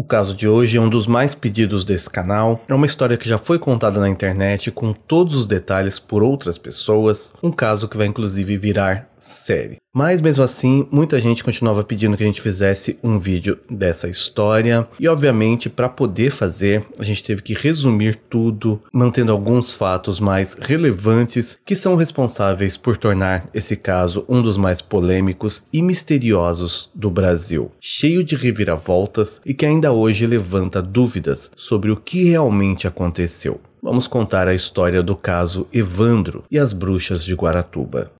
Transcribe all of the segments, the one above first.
O caso de hoje é um dos mais pedidos desse canal. É uma história que já foi contada na internet com todos os detalhes por outras pessoas. Um caso que vai inclusive virar série. Mas mesmo assim, muita gente continuava pedindo que a gente fizesse um vídeo dessa história. E obviamente, para poder fazer, a gente teve que resumir tudo, mantendo alguns fatos mais relevantes que são responsáveis por tornar esse caso um dos mais polêmicos e misteriosos do Brasil, cheio de reviravoltas e que ainda hoje levanta dúvidas sobre o que realmente aconteceu. Vamos contar a história do caso Evandro e as bruxas de Guaratuba.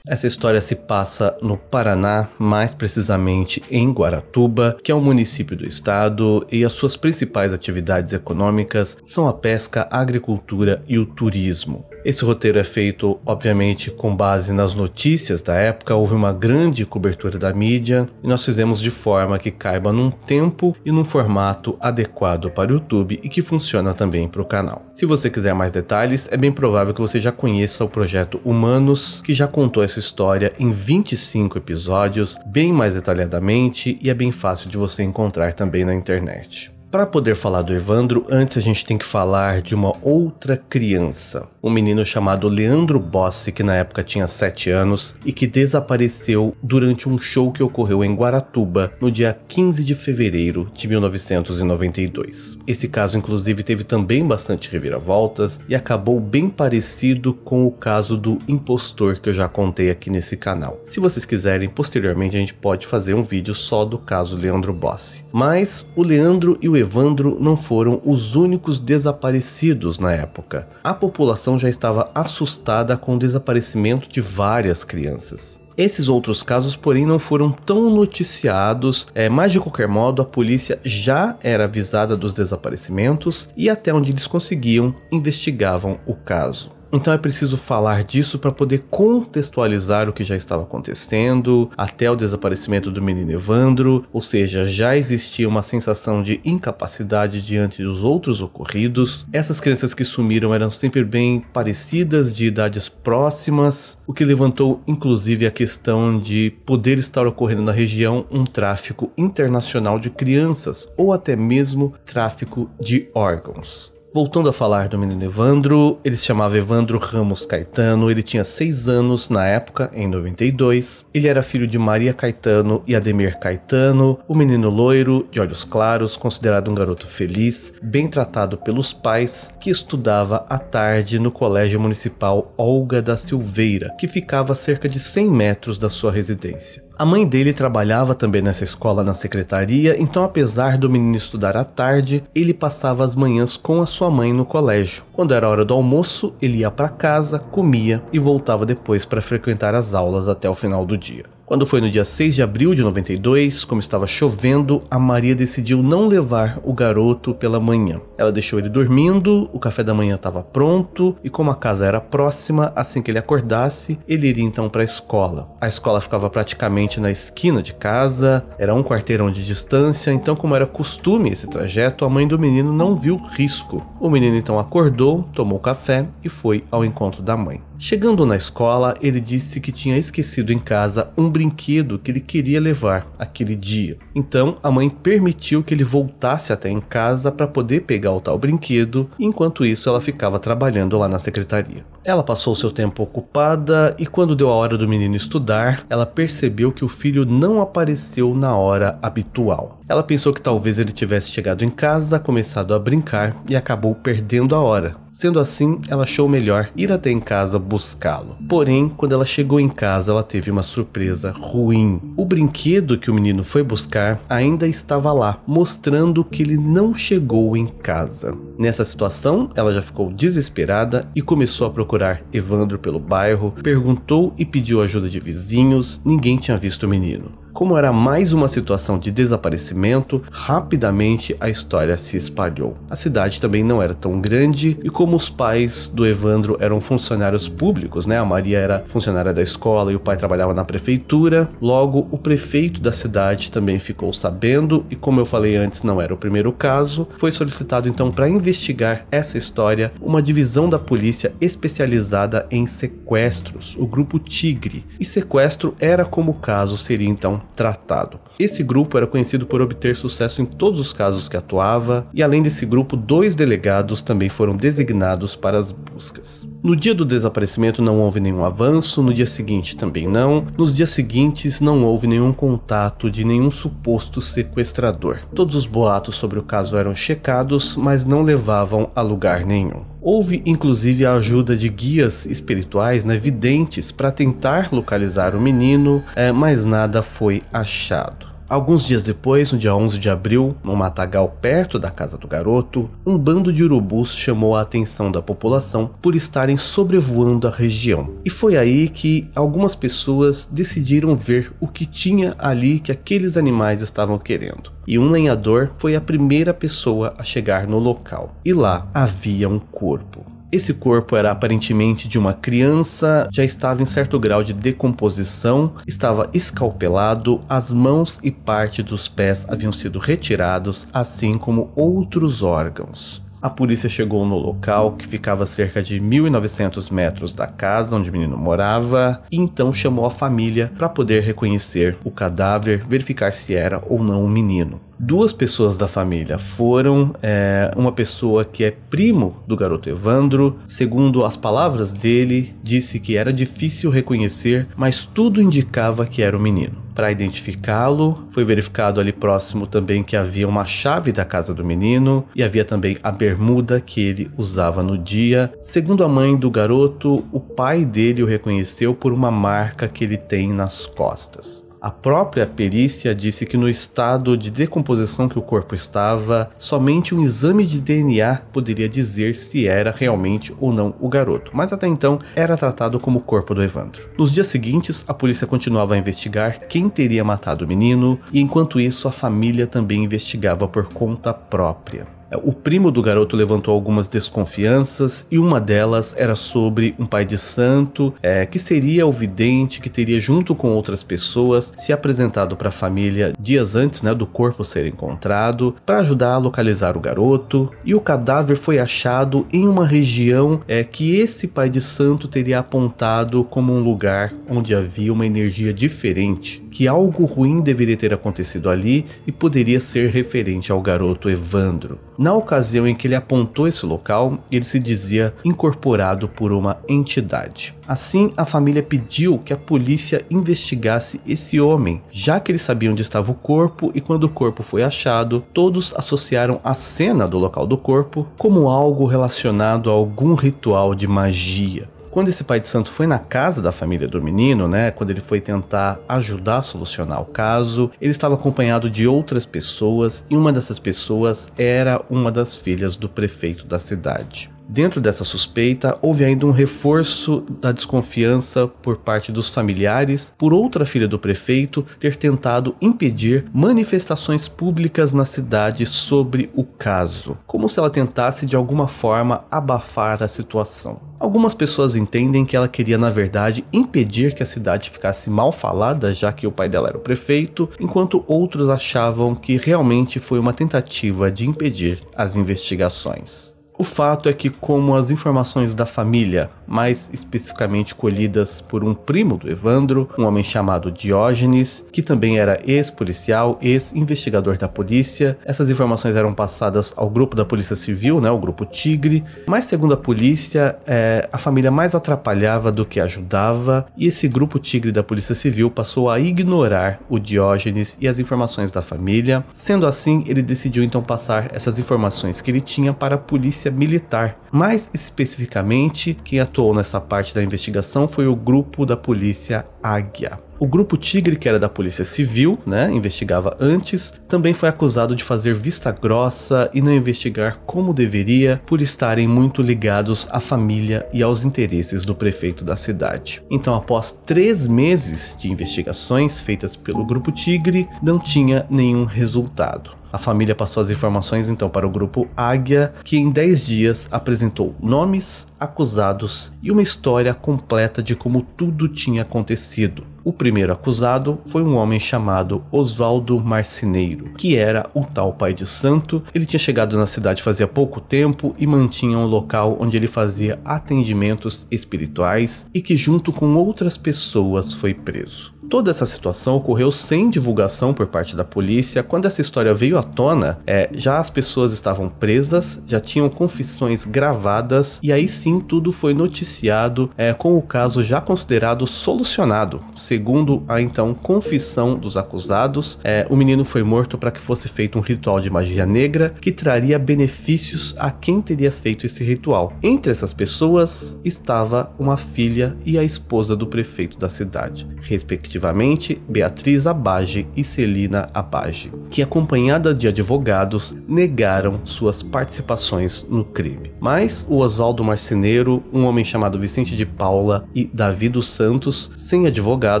Essa história se passa no Paraná, mais precisamente em Guaratuba, que é um município do estado, e as suas principais atividades econômicas são a pesca, a agricultura e o turismo. Esse roteiro é feito, obviamente, com base nas notícias da época, houve uma grande cobertura da mídia e nós fizemos de forma que caiba num tempo e num formato adequado para o YouTube e que funciona também para o canal. Se você quiser mais detalhes, é bem provável que você já conheça o projeto Humanos, que já contou essa história em 25 episódios, bem mais detalhadamente e é bem fácil de você encontrar também na internet. Para poder falar do Evandro, antes a gente tem que falar de uma outra criança. Um menino chamado Leandro Bossi, que na época tinha 7 anos e que desapareceu durante um show que ocorreu em Guaratuba no dia 15 de fevereiro de 1992. Esse caso, inclusive, teve também bastante reviravoltas e acabou bem parecido com o caso do impostor que eu já contei aqui nesse canal. Se vocês quiserem, posteriormente a gente pode fazer um vídeo só do caso Leandro Bossi. Mas o Leandro e o Evandro não foram os únicos desaparecidos na época. A população já estava assustada com o desaparecimento de várias crianças. Esses outros casos, porém, não foram tão noticiados, é, mas de qualquer modo a polícia já era avisada dos desaparecimentos e até onde eles conseguiam investigavam o caso. Então é preciso falar disso para poder contextualizar o que já estava acontecendo até o desaparecimento do menino Evandro, ou seja, já existia uma sensação de incapacidade diante dos outros ocorridos. Essas crianças que sumiram eram sempre bem parecidas, de idades próximas, o que levantou inclusive a questão de poder estar ocorrendo na região um tráfico internacional de crianças ou até mesmo tráfico de órgãos. Voltando a falar do menino Evandro, ele se chamava Evandro Ramos Caetano, ele tinha 6 anos na época, em 92. Ele era filho de Maria Caetano e Ademir Caetano, o menino loiro, de olhos claros, considerado um garoto feliz, bem tratado pelos pais, que estudava à tarde no Colégio Municipal Olga da Silveira, que ficava a cerca de 100 metros da sua residência. A mãe dele trabalhava também nessa escola na secretaria, então apesar do menino estudar à tarde, ele passava as manhãs com a sua mãe no colégio. Quando era hora do almoço, ele ia para casa, comia e voltava depois para frequentar as aulas até o final do dia. Quando foi no dia 6 de abril de 92, como estava chovendo, a Maria decidiu não levar o garoto pela manhã. Ela deixou ele dormindo, o café da manhã estava pronto e, como a casa era próxima, assim que ele acordasse, ele iria então para a escola. A escola ficava praticamente na esquina de casa, era um quarteirão de distância, então, como era costume esse trajeto, a mãe do menino não viu risco. O menino então acordou, tomou café e foi ao encontro da mãe. Chegando na escola, ele disse que tinha esquecido em casa um brinquedo que ele queria levar aquele dia. Então, a mãe permitiu que ele voltasse até em casa para poder pegar o tal brinquedo, enquanto isso ela ficava trabalhando lá na secretaria. Ela passou seu tempo ocupada e quando deu a hora do menino estudar, ela percebeu que o filho não apareceu na hora habitual. Ela pensou que talvez ele tivesse chegado em casa, começado a brincar e acabou perdendo a hora, Sendo assim, ela achou melhor ir até em casa buscá-lo. Porém, quando ela chegou em casa, ela teve uma surpresa ruim. O brinquedo que o menino foi buscar ainda estava lá, mostrando que ele não chegou em casa. Nessa situação, ela já ficou desesperada e começou a procurar Evandro pelo bairro, perguntou e pediu ajuda de vizinhos, ninguém tinha visto o menino. Como era mais uma situação de desaparecimento, rapidamente a história se espalhou. A cidade também não era tão grande e como os pais do Evandro eram funcionários públicos, né? A Maria era funcionária da escola e o pai trabalhava na prefeitura. Logo, o prefeito da cidade também ficou sabendo e como eu falei antes, não era o primeiro caso. Foi solicitado então para investigar essa história uma divisão da polícia especializada em sequestros, o grupo Tigre. E sequestro era como o caso seria então tratado. Esse grupo era conhecido por obter sucesso em todos os casos que atuava, e além desse grupo, dois delegados também foram designados para as buscas. No dia do desaparecimento não houve nenhum avanço, no dia seguinte também não, nos dias seguintes não houve nenhum contato de nenhum suposto sequestrador. Todos os boatos sobre o caso eram checados, mas não levavam a lugar nenhum. Houve inclusive a ajuda de guias espirituais, né, videntes, para tentar localizar o menino, é, mas nada foi achado. Alguns dias depois, no dia 11 de abril, num matagal perto da casa do garoto, um bando de urubus chamou a atenção da população por estarem sobrevoando a região. E foi aí que algumas pessoas decidiram ver o que tinha ali que aqueles animais estavam querendo. E um lenhador foi a primeira pessoa a chegar no local. E lá havia um corpo. Esse corpo era aparentemente de uma criança, já estava em certo grau de decomposição, estava escalpelado, as mãos e parte dos pés haviam sido retirados, assim como outros órgãos. A polícia chegou no local, que ficava a cerca de 1.900 metros da casa onde o menino morava, e então chamou a família para poder reconhecer o cadáver, verificar se era ou não um menino duas pessoas da família foram é, uma pessoa que é primo do garoto Evandro. Segundo as palavras dele, disse que era difícil reconhecer, mas tudo indicava que era o menino para identificá-lo. Foi verificado ali próximo também que havia uma chave da casa do menino e havia também a bermuda que ele usava no dia. Segundo a mãe do garoto, o pai dele o reconheceu por uma marca que ele tem nas costas. A própria perícia disse que no estado de decomposição que o corpo estava, somente um exame de DNA poderia dizer se era realmente ou não o garoto, mas até então era tratado como o corpo do Evandro. Nos dias seguintes, a polícia continuava a investigar quem teria matado o menino, e enquanto isso, a família também investigava por conta própria. É, o primo do garoto levantou algumas desconfianças e uma delas era sobre um pai de santo é, que seria o vidente que teria, junto com outras pessoas, se apresentado para a família dias antes né, do corpo ser encontrado para ajudar a localizar o garoto. E o cadáver foi achado em uma região é, que esse pai de santo teria apontado como um lugar onde havia uma energia diferente que algo ruim deveria ter acontecido ali e poderia ser referente ao garoto Evandro. Na ocasião em que ele apontou esse local, ele se dizia incorporado por uma entidade. Assim, a família pediu que a polícia investigasse esse homem, já que eles sabiam onde estava o corpo e quando o corpo foi achado, todos associaram a cena do local do corpo como algo relacionado a algum ritual de magia. Quando esse pai de santo foi na casa da família do menino, né, quando ele foi tentar ajudar a solucionar o caso, ele estava acompanhado de outras pessoas e uma dessas pessoas era uma das filhas do prefeito da cidade. Dentro dessa suspeita, houve ainda um reforço da desconfiança por parte dos familiares por outra filha do prefeito ter tentado impedir manifestações públicas na cidade sobre o caso, como se ela tentasse de alguma forma abafar a situação. Algumas pessoas entendem que ela queria, na verdade, impedir que a cidade ficasse mal falada, já que o pai dela era o prefeito, enquanto outros achavam que realmente foi uma tentativa de impedir as investigações. O fato é que, como as informações da família mais especificamente colhidas por um primo do Evandro, um homem chamado Diógenes, que também era ex-policial, ex-investigador da polícia. Essas informações eram passadas ao grupo da Polícia Civil, né, o grupo Tigre, mas segundo a polícia, é, a família mais atrapalhava do que ajudava, e esse grupo Tigre da Polícia Civil passou a ignorar o Diógenes e as informações da família. Sendo assim, ele decidiu então passar essas informações que ele tinha para a Polícia Militar, mais especificamente quem atuou atuou nessa parte da investigação foi o grupo da polícia Águia. O grupo Tigre, que era da Polícia Civil, né, investigava antes, também foi acusado de fazer vista grossa e não investigar como deveria por estarem muito ligados à família e aos interesses do prefeito da cidade. Então, após três meses de investigações feitas pelo grupo Tigre, não tinha nenhum resultado. A família passou as informações então para o grupo Águia, que em 10 dias apresentou nomes, acusados e uma história completa de como tudo tinha acontecido. O primeiro acusado foi um homem chamado Oswaldo Marceneiro, que era o tal pai de santo. Ele tinha chegado na cidade fazia pouco tempo e mantinha um local onde ele fazia atendimentos espirituais e que, junto com outras pessoas, foi preso. Toda essa situação ocorreu sem divulgação por parte da polícia. Quando essa história veio à tona, é, já as pessoas estavam presas, já tinham confissões gravadas, e aí sim tudo foi noticiado é, com o caso já considerado solucionado Segundo a então confissão dos acusados, é, o menino foi morto para que fosse feito um ritual de magia negra que traria benefícios a quem teria feito esse ritual. Entre essas pessoas estava uma filha e a esposa do prefeito da cidade, respectivamente Beatriz Abage e Celina Abage, que acompanhada de advogados negaram suas participações no crime. Mas o Oswaldo Marceneiro, um homem chamado Vicente de Paula e Davi dos Santos, sem advogado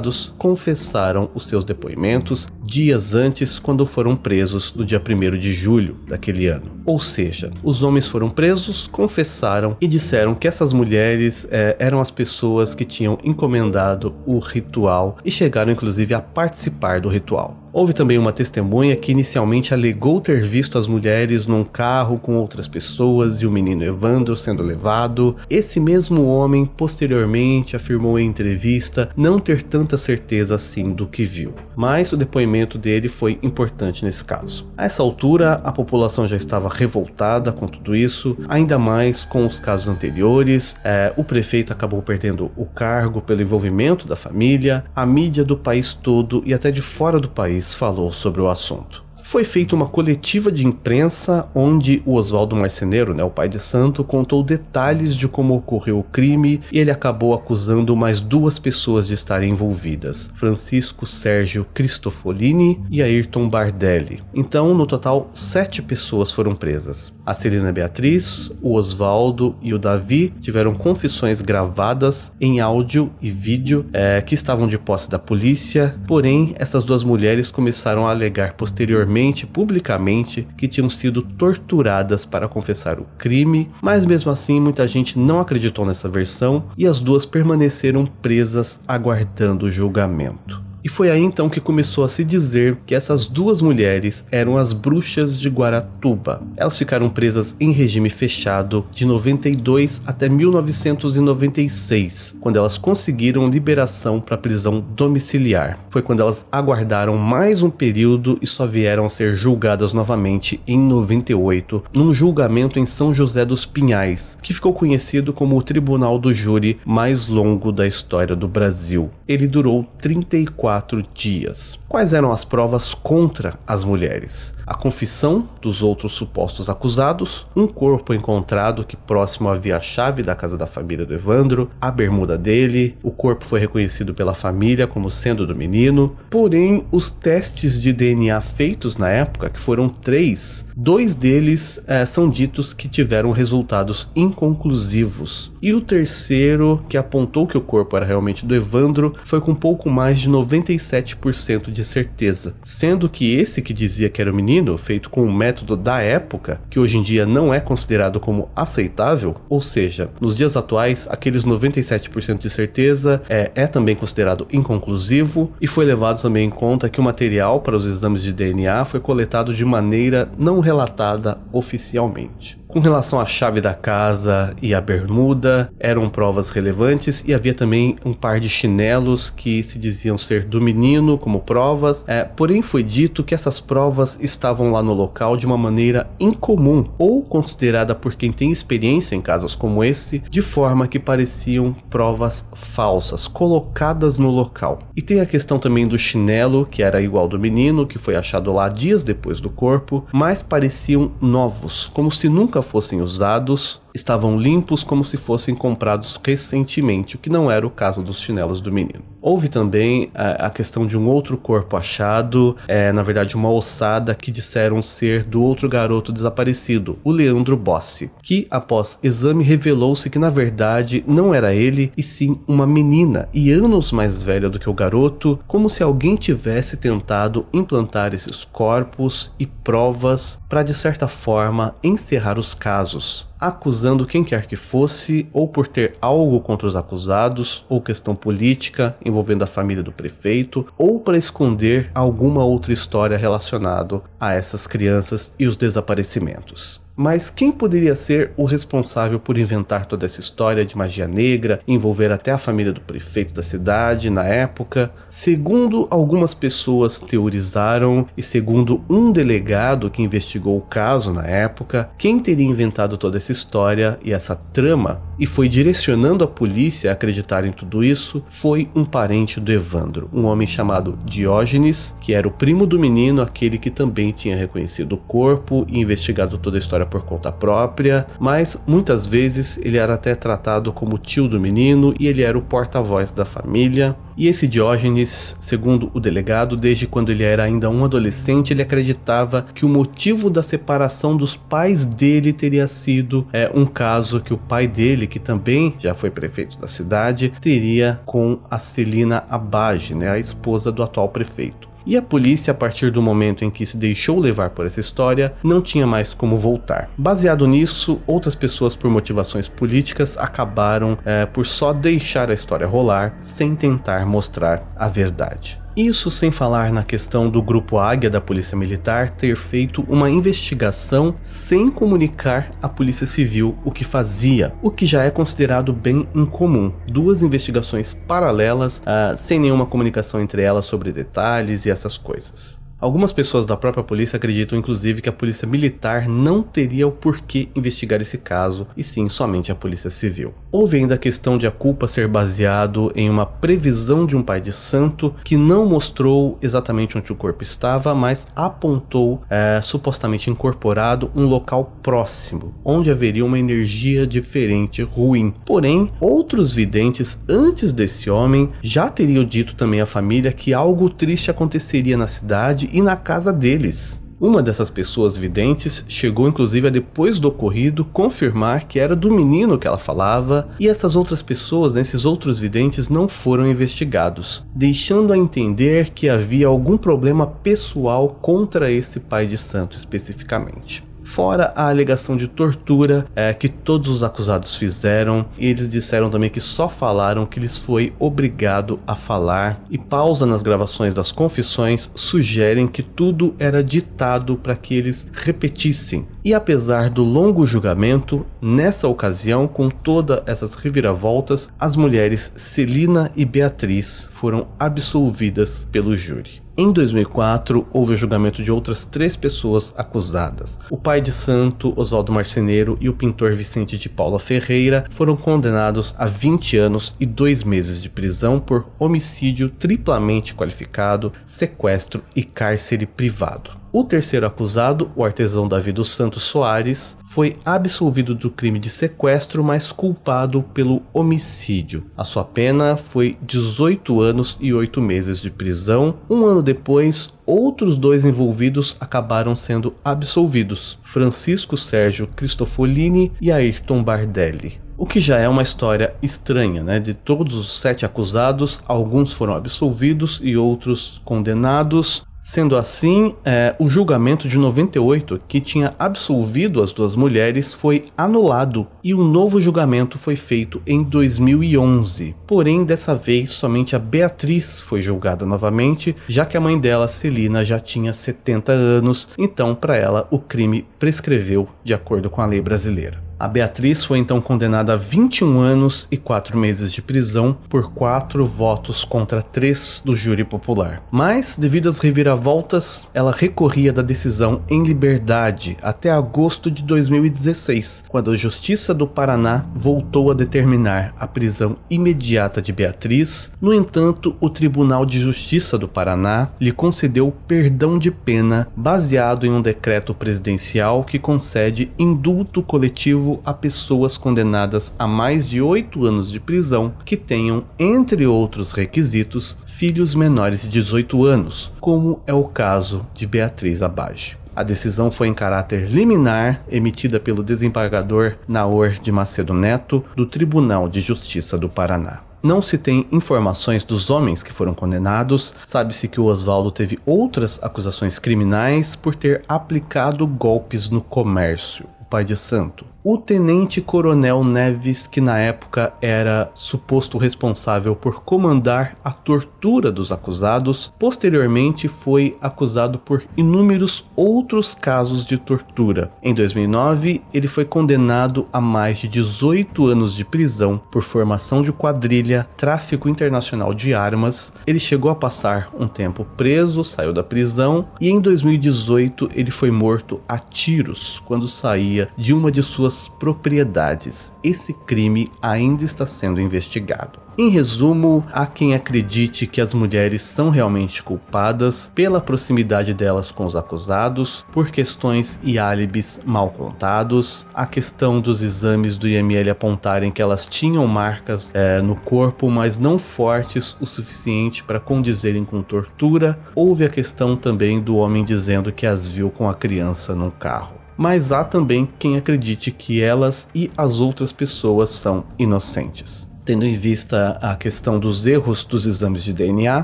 acusados confessaram os seus depoimentos dias antes quando foram presos no dia 1 de julho daquele ano. Ou seja, os homens foram presos, confessaram e disseram que essas mulheres eh, eram as pessoas que tinham encomendado o ritual e chegaram inclusive a participar do ritual. Houve também uma testemunha que inicialmente alegou ter visto as mulheres num carro com outras pessoas e o menino Evandro sendo levado. Esse mesmo homem posteriormente afirmou em entrevista não ter tanta certeza assim do que viu, mas o depoimento dele foi importante nesse caso. A essa altura, a população já estava revoltada com tudo isso, ainda mais com os casos anteriores. É, o prefeito acabou perdendo o cargo pelo envolvimento da família, a mídia do país todo e até de fora do país Reis falou sobre o assunto foi feita uma coletiva de imprensa onde o Oswaldo Marceneiro, né, o pai de santo, contou detalhes de como ocorreu o crime e ele acabou acusando mais duas pessoas de estarem envolvidas: Francisco Sérgio Cristofolini e Ayrton Bardelli. Então, no total, sete pessoas foram presas. A Celina Beatriz, o Oswaldo e o Davi tiveram confissões gravadas em áudio e vídeo é, que estavam de posse da polícia, porém, essas duas mulheres começaram a alegar posteriormente publicamente que tinham sido torturadas para confessar o crime, mas mesmo assim muita gente não acreditou nessa versão e as duas permaneceram presas aguardando o julgamento. E foi aí então que começou a se dizer que essas duas mulheres eram as bruxas de Guaratuba. Elas ficaram presas em regime fechado de 92 até 1996, quando elas conseguiram liberação para prisão domiciliar. Foi quando elas aguardaram mais um período e só vieram a ser julgadas novamente em 98, num julgamento em São José dos Pinhais, que ficou conhecido como o tribunal do júri mais longo da história do Brasil. Ele durou 34 quatro dias. Quais eram as provas contra as mulheres? A confissão dos outros supostos acusados, um corpo encontrado que próximo havia a chave da casa da família do Evandro, a bermuda dele, o corpo foi reconhecido pela família como sendo do menino, porém os testes de DNA feitos na época, que foram três, dois deles é, são ditos que tiveram resultados inconclusivos. E o terceiro, que apontou que o corpo era realmente do Evandro, foi com pouco mais de 90 97% de certeza, sendo que esse que dizia que era o menino, feito com um método da época, que hoje em dia não é considerado como aceitável, ou seja, nos dias atuais, aqueles 97% de certeza é, é também considerado inconclusivo e foi levado também em conta que o material para os exames de DNA foi coletado de maneira não relatada oficialmente. Com relação à chave da casa e à bermuda, eram provas relevantes e havia também um par de chinelos que se diziam ser do menino como provas. É, porém, foi dito que essas provas estavam lá no local de uma maneira incomum ou considerada por quem tem experiência em casos como esse, de forma que pareciam provas falsas colocadas no local. E tem a questão também do chinelo, que era igual do menino, que foi achado lá dias depois do corpo, mas pareciam novos, como se nunca nunca fossem usados estavam limpos como se fossem comprados recentemente, o que não era o caso dos chinelos do menino. Houve também a, eh, a questão de um outro corpo achado, é, na verdade uma ossada que disseram ser do outro garoto desaparecido, o Leandro Bossi, que após exame revelou-se que na verdade não era ele e sim uma menina e anos mais velha do que o garoto, como se alguém tivesse tentado implantar esses corpos e provas para de certa forma encerrar os casos acusando quem quer que fosse, ou por ter algo contra os acusados, ou questão política envolvendo a família do prefeito, ou para esconder alguma outra história relacionada a essas crianças e os desaparecimentos. Mas quem poderia ser o responsável por inventar toda essa história de magia negra, envolver até a família do prefeito da cidade na época? Segundo algumas pessoas teorizaram e segundo um delegado que investigou o caso na época, quem teria inventado toda essa história e essa trama e foi direcionando a polícia a acreditar em tudo isso foi um parente do Evandro, um homem chamado Diógenes, que era o primo do menino, aquele que também tinha reconhecido o corpo e investigado toda a história por conta própria, mas muitas vezes ele era até tratado como tio do menino e ele era o porta-voz da família. E esse Diógenes, segundo o delegado, desde quando ele era ainda um adolescente, ele acreditava que o motivo da separação dos pais dele teria sido é, um caso que o pai dele, que também já foi prefeito da cidade, teria com a Celina Abage, né, a esposa do atual prefeito. E a polícia, a partir do momento em que se deixou levar por essa história, não tinha mais como voltar. Baseado nisso, outras pessoas, por motivações políticas, acabaram é, por só deixar a história rolar sem tentar mostrar a verdade. Isso sem falar na questão do Grupo Águia da Polícia Militar ter feito uma investigação sem comunicar à Polícia Civil o que fazia, o que já é considerado bem incomum. Duas investigações paralelas, uh, sem nenhuma comunicação entre elas sobre detalhes e essas coisas. Algumas pessoas da própria polícia acreditam inclusive que a polícia militar não teria o porquê investigar esse caso, e sim somente a polícia civil. Houve ainda a questão de a culpa ser baseado em uma previsão de um pai de santo que não mostrou exatamente onde o corpo estava, mas apontou é, supostamente incorporado um local próximo, onde haveria uma energia diferente ruim. Porém, outros videntes antes desse homem já teriam dito também à família que algo triste aconteceria na cidade e na casa deles. Uma dessas pessoas videntes chegou inclusive a depois do ocorrido confirmar que era do menino que ela falava, e essas outras pessoas, né, esses outros videntes, não foram investigados, deixando a entender que havia algum problema pessoal contra esse pai de santo especificamente fora a alegação de tortura é, que todos os acusados fizeram. eles disseram também que só falaram que lhes foi obrigado a falar. E pausa nas gravações das confissões sugerem que tudo era ditado para que eles repetissem. E apesar do longo julgamento, nessa ocasião, com todas essas reviravoltas, as mulheres Celina e Beatriz foram absolvidas pelo júri. Em 2004, houve o julgamento de outras três pessoas acusadas. O pai de Santo, Oswaldo Marceneiro e o pintor Vicente de Paula Ferreira foram condenados a 20 anos e dois meses de prisão por homicídio triplamente qualificado, sequestro e cárcere privado. O terceiro acusado, o artesão Davi dos Santos Soares, foi absolvido do crime de sequestro, mas culpado pelo homicídio. A sua pena foi 18 anos e 8 meses de prisão. Um ano depois, outros dois envolvidos acabaram sendo absolvidos: Francisco Sérgio Cristofolini e Ayrton Bardelli. O que já é uma história estranha, né? De todos os sete acusados, alguns foram absolvidos e outros condenados. Sendo assim, é, o julgamento de 98, que tinha absolvido as duas mulheres, foi anulado e um novo julgamento foi feito em 2011. Porém, dessa vez, somente a Beatriz foi julgada novamente, já que a mãe dela, Celina, já tinha 70 anos, então, para ela, o crime prescreveu de acordo com a lei brasileira. A Beatriz foi então condenada a 21 anos e 4 meses de prisão por 4 votos contra 3 do júri popular. Mas, devido às reviravoltas, ela recorria da decisão em liberdade até agosto de 2016, quando a Justiça do Paraná voltou a determinar a prisão imediata de Beatriz. No entanto, o Tribunal de Justiça do Paraná lhe concedeu perdão de pena baseado em um decreto presidencial que concede indulto coletivo a pessoas condenadas a mais de oito anos de prisão que tenham, entre outros requisitos, filhos menores de 18 anos, como é o caso de Beatriz Abage. A decisão foi em caráter liminar, emitida pelo desembargador Naor de Macedo Neto, do Tribunal de Justiça do Paraná. Não se tem informações dos homens que foram condenados. Sabe-se que o Oswaldo teve outras acusações criminais por ter aplicado golpes no comércio. O pai de santo o tenente-coronel Neves, que na época era suposto responsável por comandar a tortura dos acusados, posteriormente foi acusado por inúmeros outros casos de tortura. Em 2009, ele foi condenado a mais de 18 anos de prisão por formação de quadrilha, tráfico internacional de armas. Ele chegou a passar um tempo preso, saiu da prisão e em 2018 ele foi morto a tiros quando saía de uma de suas suas propriedades. Esse crime ainda está sendo investigado. Em resumo, há quem acredite que as mulheres são realmente culpadas pela proximidade delas com os acusados, por questões e álibis mal contados, a questão dos exames do IML apontarem que elas tinham marcas é, no corpo, mas não fortes o suficiente para condizerem com tortura. Houve a questão também do homem dizendo que as viu com a criança no carro mas há também quem acredite que elas e as outras pessoas são inocentes. Tendo em vista a questão dos erros dos exames de DNA,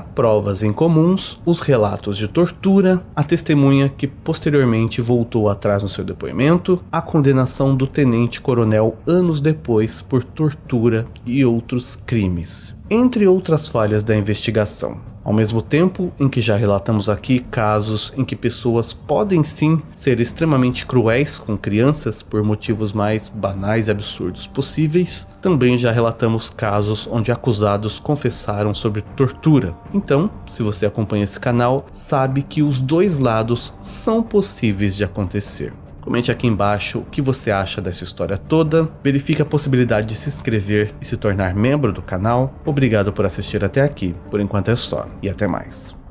provas incomuns, os relatos de tortura, a testemunha que posteriormente voltou atrás no seu depoimento, a condenação do tenente-coronel anos depois por tortura e outros crimes entre outras falhas da investigação. Ao mesmo tempo em que já relatamos aqui casos em que pessoas podem sim ser extremamente cruéis com crianças por motivos mais banais e absurdos possíveis, também já relatamos casos onde acusados confessaram sobre tortura. Então, se você acompanha esse canal, sabe que os dois lados são possíveis de acontecer. Comente aqui embaixo o que você acha dessa história toda. Verifique a possibilidade de se inscrever e se tornar membro do canal. Obrigado por assistir até aqui. Por enquanto é só e até mais.